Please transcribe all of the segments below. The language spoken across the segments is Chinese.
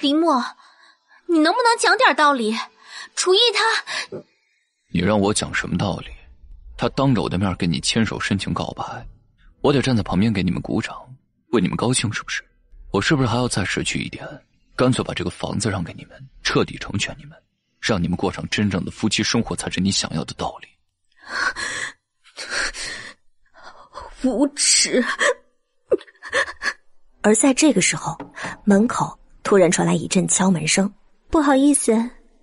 林墨，你能不能讲点道理？楚艺他，你让我讲什么道理？他当着我的面跟你牵手深情告白，我得站在旁边给你们鼓掌，为你们高兴，是不是？我是不是还要再识趣一点？干脆把这个房子让给你们，彻底成全你们，让你们过上真正的夫妻生活，才是你想要的道理。无耻！而在这个时候，门口。突然传来一阵敲门声，不好意思，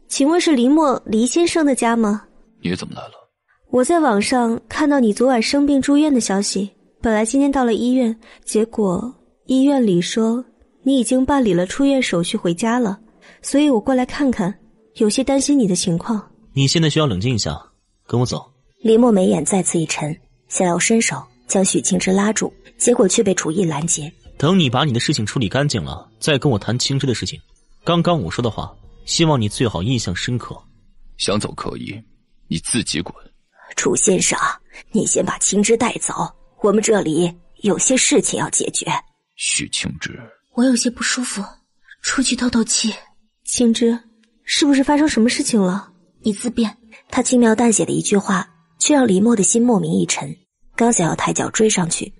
请问是林墨黎先生的家吗？你怎么来了？我在网上看到你昨晚生病住院的消息，本来今天到了医院，结果医院里说你已经办理了出院手续回家了，所以我过来看看，有些担心你的情况。你现在需要冷静一下，跟我走。林墨眉眼再次一沉，想要伸手将许清之拉住，结果却被楚艺拦截。等你把你的事情处理干净了，再跟我谈青芝的事情。刚刚我说的话，希望你最好印象深刻。想走可以，你自己滚。楚先生，你先把青芝带走，我们这里有些事情要解决。许青芝，我有些不舒服，出去透透气。青芝，是不是发生什么事情了？你自便。他轻描淡写的一句话，却让李默的心莫名一沉。刚想要抬脚追上去，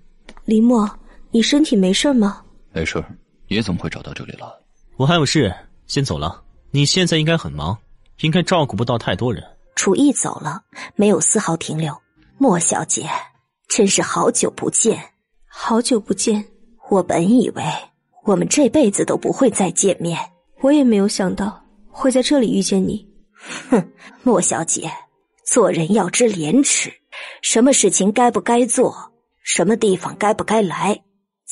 李默。你身体没事吗？没事，你怎么会找到这里了？我还有事，先走了。你现在应该很忙，应该照顾不到太多人。楚艺走了，没有丝毫停留。莫小姐，真是好久不见，好久不见。我本以为我们这辈子都不会再见面，我也没有想到会在这里遇见你。哼，莫小姐，做人要知廉耻，什么事情该不该做，什么地方该不该来。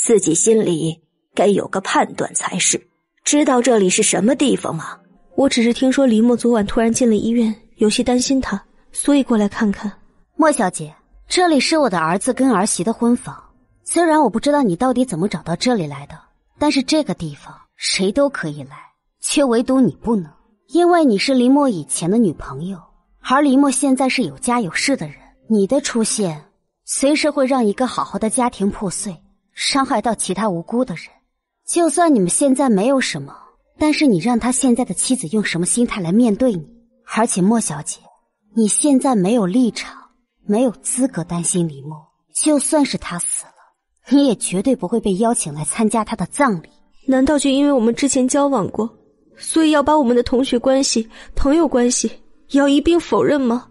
自己心里该有个判断才是。知道这里是什么地方吗？我只是听说林墨昨晚突然进了医院，有些担心他，所以过来看看。莫小姐，这里是我的儿子跟儿媳的婚房。虽然我不知道你到底怎么找到这里来的，但是这个地方谁都可以来，却唯独你不能，因为你是林墨以前的女朋友，而林墨现在是有家有室的人，你的出现随时会让一个好好的家庭破碎。伤害到其他无辜的人，就算你们现在没有什么，但是你让他现在的妻子用什么心态来面对你？而且莫小姐，你现在没有立场，没有资格担心李默。就算是他死了，你也绝对不会被邀请来参加他的葬礼。难道就因为我们之前交往过，所以要把我们的同学关系、朋友关系也要一并否认吗？